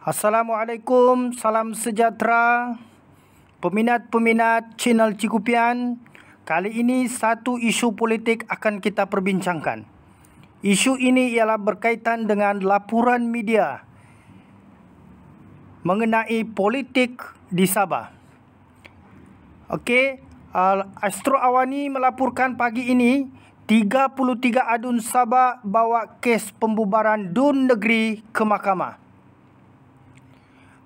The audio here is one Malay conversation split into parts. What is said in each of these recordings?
Assalamualaikum, salam sejahtera Peminat-peminat channel Cikupian Kali ini satu isu politik akan kita perbincangkan Isu ini ialah berkaitan dengan laporan media Mengenai politik di Sabah Okey, uh, Astro Awani melaporkan pagi ini 33 adun Sabah bawa kes pembubaran DUN Negeri ke mahkamah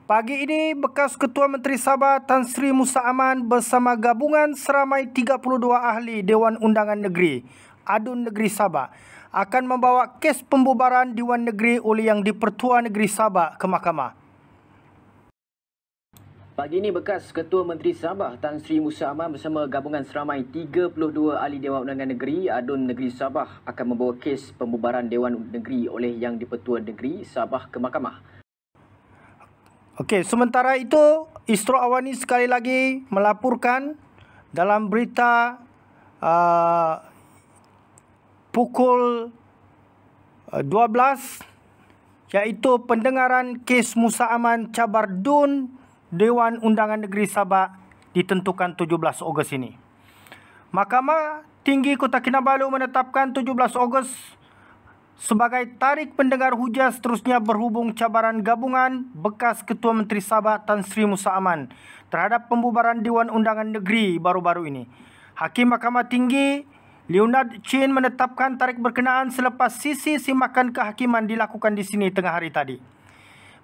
Pagi ini, bekas Ketua Menteri Sabah Tan Sri Musa Aman bersama gabungan seramai 32 ahli Dewan Undangan Negeri, Adun Negeri Sabah, akan membawa kes pembubaran Dewan Negeri oleh Yang di-Pertua Negeri Sabah ke mahkamah. Pagi ini bekas Ketua Menteri Sabah Tan Sri Musa Aman bersama gabungan seramai 32 ahli Dewan Undangan Negeri Adun Negeri Sabah akan membawa kes pembubaran Dewan Negeri oleh Yang di-Pertua Negeri Sabah ke mahkamah. Okey, sementara itu Isro Awani sekali lagi melaporkan dalam berita uh, pukul 12 uh, iaitu pendengaran kes Musa Aman Cabar Dun Dewan Undangan Negeri Sabah ditentukan 17 Ogos ini. Mahkamah Tinggi Kota Kinabalu menetapkan 17 Ogos Sebagai tarik pendengar hujah seterusnya berhubung cabaran gabungan bekas Ketua Menteri Sabah Tan Sri Musa Aman terhadap pembubaran Dewan Undangan Negeri baru-baru ini. Hakim Mahkamah Tinggi Leonard Chin menetapkan tarik berkenaan selepas sisi simakan kehakiman dilakukan di sini tengah hari tadi.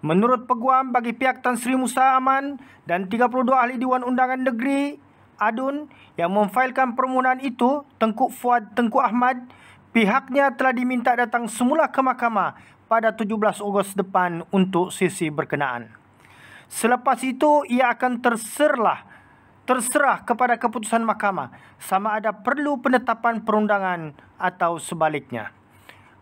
Menurut peguam bagi pihak Tan Sri Musa Aman dan 32 ahli Dewan Undangan Negeri ADUN yang memfailkan permohonan itu Tengku Fuad Tengku Ahmad Pihaknya telah diminta datang semula ke mahkamah pada 17 Ogos depan untuk sesi berkenaan. Selepas itu, ia akan terserlah terserah kepada keputusan mahkamah sama ada perlu penetapan perundangan atau sebaliknya.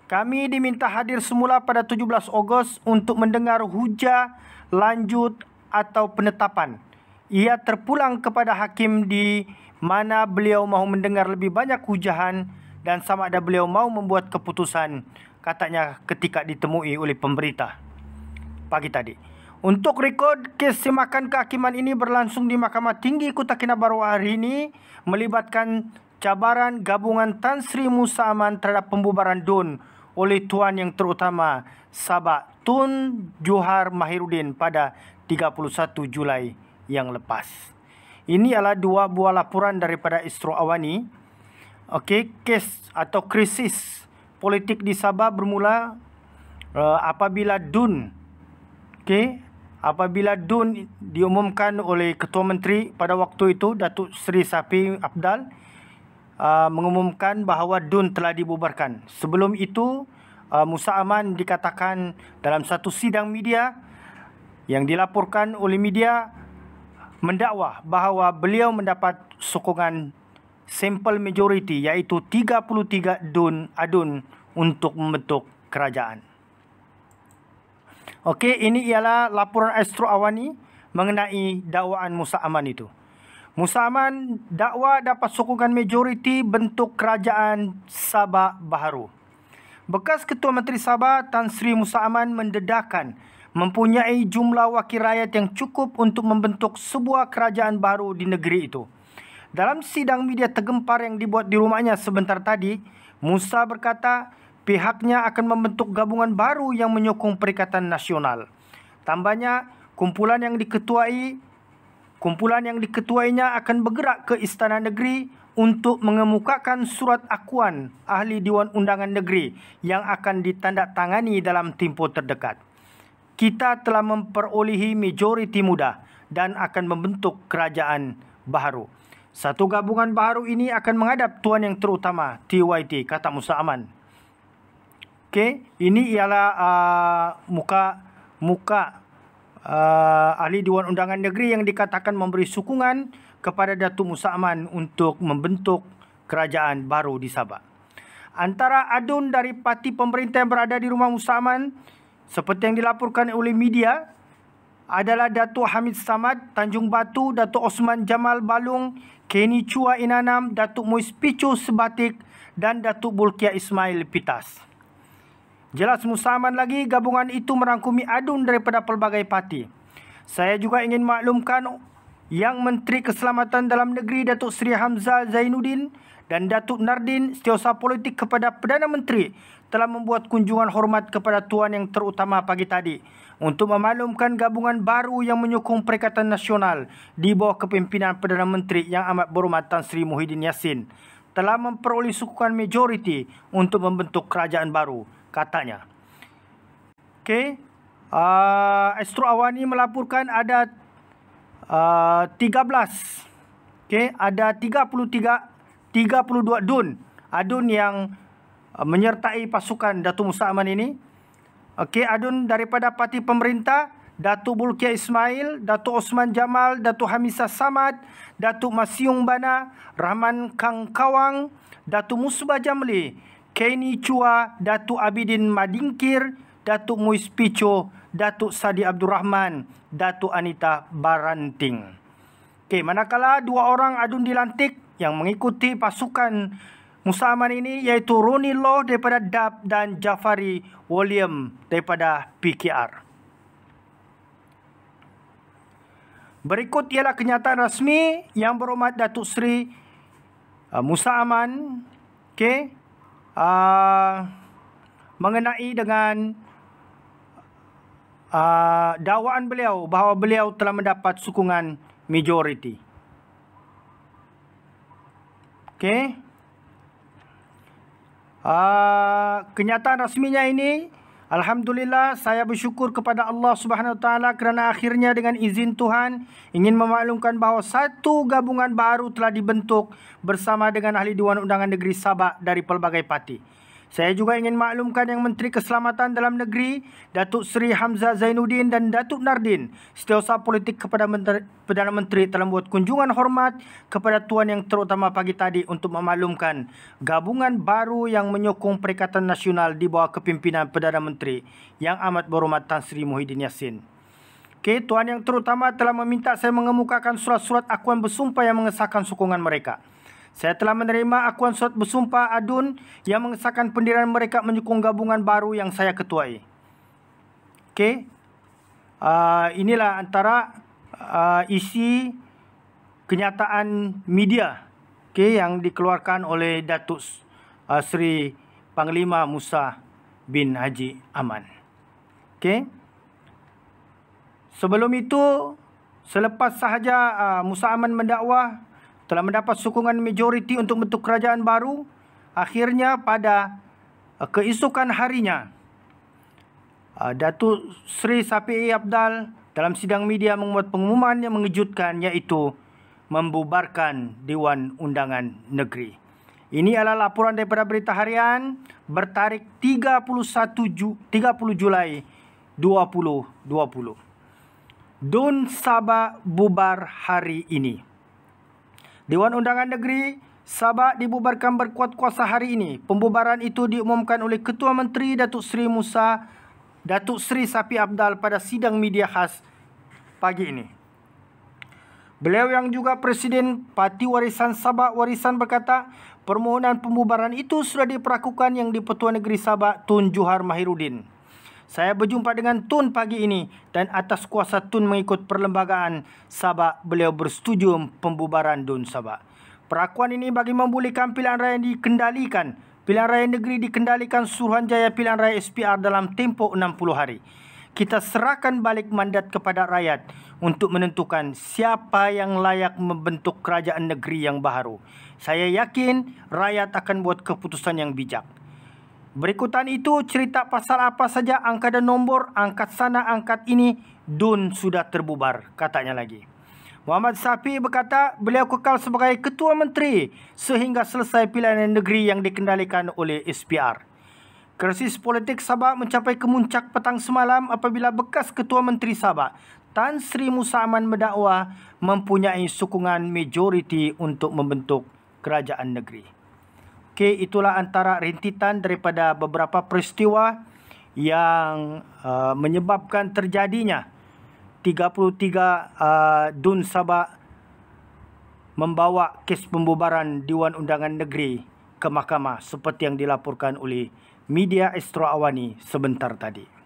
Kami diminta hadir semula pada 17 Ogos untuk mendengar hujah lanjut atau penetapan. Ia terpulang kepada hakim di mana beliau mahu mendengar lebih banyak hujahan dan sama ada beliau mau membuat keputusan katanya ketika ditemui oleh pemberita pagi tadi. Untuk rekod kes simakan kehakiman ini berlangsung di Mahkamah Tinggi Kota Kinabalu hari ini melibatkan cabaran gabungan Tan Sri Musa Aman terhadap pembubaran DUN oleh tuan yang terutama Sabah Tun Johar Mahirudin pada 31 Julai yang lepas. Ini adalah dua buah laporan daripada Istro Awani okey kes atau krisis politik di Sabah bermula uh, apabila DUN okey apabila DUN diumumkan oleh Ketua Menteri pada waktu itu Datuk Seri Safi Abdal uh, mengumumkan bahawa DUN telah dibubarkan sebelum itu uh, Musa Aman dikatakan dalam satu sidang media yang dilaporkan oleh media mendakwa bahawa beliau mendapat sokongan simple majority iaitu 33 dun adun untuk membentuk kerajaan. Okey, ini ialah laporan Astro Awani mengenai dakwaan Musa Aman itu. Musa Aman dakwa dapat sokongan majoriti bentuk kerajaan Sabah Baharu. Bekas Ketua Menteri Sabah Tan Sri Musa Aman mendedahkan mempunyai jumlah wakil rakyat yang cukup untuk membentuk sebuah kerajaan baru di negeri itu. Dalam sidang media tergempar yang dibuat di rumahnya sebentar tadi, Musa berkata pihaknya akan membentuk gabungan baru yang menyokong Perikatan Nasional. Tambahnya, kumpulan yang diketuai kumpulan yang diketuainya akan bergerak ke Istana Negeri untuk mengemukakan surat akuan ahli Dewan Undangan Negeri yang akan ditandatangani dalam tempoh terdekat. Kita telah memperolehi majoriti muda dan akan membentuk kerajaan baru. Satu gabungan baru ini akan menghadap tuan yang terutama, TYT, kata Musa Aman. Okey, ini ialah muka-muka ah, uh, ah, ahli Dewan Undangan Negeri yang dikatakan memberi sokongan kepada Datuk Musa Aman untuk membentuk kerajaan baru di Sabah. Antara adun dari parti pemerintah yang berada di rumah Musa Aman, seperti yang dilaporkan oleh media, adalah Datuk Hamid Samad, Tanjung Batu, Datuk Osman Jamal Balung, Kenny Chua Inanam, Datuk Mois Picho Sebatik dan Datuk Bulkia Ismail Pitas. Jelas musaman lagi, gabungan itu merangkumi adun daripada pelbagai parti. Saya juga ingin maklumkan yang Menteri Keselamatan Dalam Negeri Datuk Seri Hamzah Zainuddin dan Datuk Nardin setiausaha politik kepada Perdana Menteri telah membuat kunjungan hormat kepada Tuan Yang Terutama pagi tadi untuk memaklumkan gabungan baru yang menyokong Perikatan Nasional di bawah kepimpinan Perdana Menteri yang amat berhormat Tan Sri Muhyiddin Yassin telah memperoleh sukukan majoriti untuk membentuk kerajaan baru, katanya. Okey, uh, Astro Awani melaporkan ada uh, ah, 13 okey ada 33 32 dun adun ah, yang uh, menyertai pasukan Datuk Musa Aman ini okey adun daripada parti pemerintah Datuk Bulkia Ismail, Datuk Osman Jamal, Datuk Hamisa Samad, Datuk Masiung Bana, Rahman Kang Kawang, Datuk Musba Jamli, Kenny Chua, Datuk Abidin Madingkir, Datuk Muiz Picho, Datuk Sadi Abdul Rahman, Datuk Anita Baranting. Okey, manakala dua orang adun dilantik yang mengikuti pasukan Musaman ini iaitu Roni Law daripada DAP dan Jafari William daripada PKR. Berikut ialah kenyataan rasmi yang berhormat Datuk Seri uh, Musa Aman okay, uh, mengenai dengan Ah, dakwaan beliau bahawa beliau telah mendapat sokongan majoriti. Okey. Uh, kenyataan rasminya ini Alhamdulillah saya bersyukur kepada Allah Subhanahu Wa Taala kerana akhirnya dengan izin Tuhan ingin memaklumkan bahawa satu gabungan baru telah dibentuk bersama dengan ahli Dewan Undangan Negeri Sabah dari pelbagai parti. Saya juga ingin maklumkan yang Menteri Keselamatan Dalam Negeri, Datuk Seri Hamzah Zainuddin dan Datuk Nardin, setiausaha politik kepada Menteri, Perdana Menteri telah membuat kunjungan hormat kepada Tuan yang terutama pagi tadi untuk memaklumkan gabungan baru yang menyokong Perikatan Nasional di bawah kepimpinan Perdana Menteri yang amat berhormat Tan Sri Muhyiddin Yassin. Okay, Tuan yang terutama telah meminta saya mengemukakan surat-surat akuan bersumpah yang mengesahkan sokongan mereka. Saya telah menerima akuan surat bersumpah ADUN yang mengesahkan pendirian mereka menyokong gabungan baru yang saya ketuai. Okey. Uh, ah, inilah antara uh, isi kenyataan media okay, yang dikeluarkan oleh Datuk uh, Seri Panglima Musa bin Haji Aman. Okay. Sebelum itu, selepas sahaja uh, Musa Aman mendakwah, telah mendapat sokongan majoriti untuk bentuk kerajaan baru. Akhirnya pada eh, keesokan harinya, eh, Datuk Seri Sapi'i Abdal dalam sidang media membuat pengumuman yang mengejutkan iaitu membubarkan Dewan Undangan Negeri. Ini adalah laporan daripada Berita Harian bertarik 31 30 Julai 2020. Dun Sabah bubar hari ini. Dewan Undangan Negeri Sabah dibubarkan berkuat kuasa hari ini. Pembubaran itu diumumkan oleh Ketua Menteri Datuk Seri Musa Datuk Seri Sapi Abdal pada sidang media khas pagi ini. Beliau yang juga Presiden Parti Warisan Sabah Warisan berkata permohonan pembubaran itu sudah diperakukan yang di Petua Negeri Sabah Tun Juhar Mahirudin. Saya berjumpa dengan Tun pagi ini dan atas kuasa Tun mengikut perlembagaan Sabah beliau bersetuju pembubaran Dun Sabah. Perakuan ini bagi membolehkan pilihan raya yang dikendalikan. Pilihan raya negeri dikendalikan Suruhanjaya pilihan raya SPR dalam tempoh 60 hari. Kita serahkan balik mandat kepada rakyat untuk menentukan siapa yang layak membentuk kerajaan negeri yang baru Saya yakin rakyat akan buat keputusan yang bijak. Berikutan itu cerita pasal apa saja angka dan nombor angkat sana angkat ini dun sudah terbubar katanya lagi. Muhammad Safi berkata beliau kekal sebagai ketua menteri sehingga selesai pilihan negeri yang dikendalikan oleh SPR. Krisis politik Sabah mencapai kemuncak petang semalam apabila bekas ketua menteri Sabah Tan Sri Musa Aman mendakwa mempunyai sokongan majoriti untuk membentuk kerajaan negeri. Okey, itulah antara rintitan daripada beberapa peristiwa yang uh, menyebabkan terjadinya 33 uh, Dun Sabah membawa kes pembubaran Dewan Undangan Negeri ke mahkamah seperti yang dilaporkan oleh media Astro Awani sebentar tadi.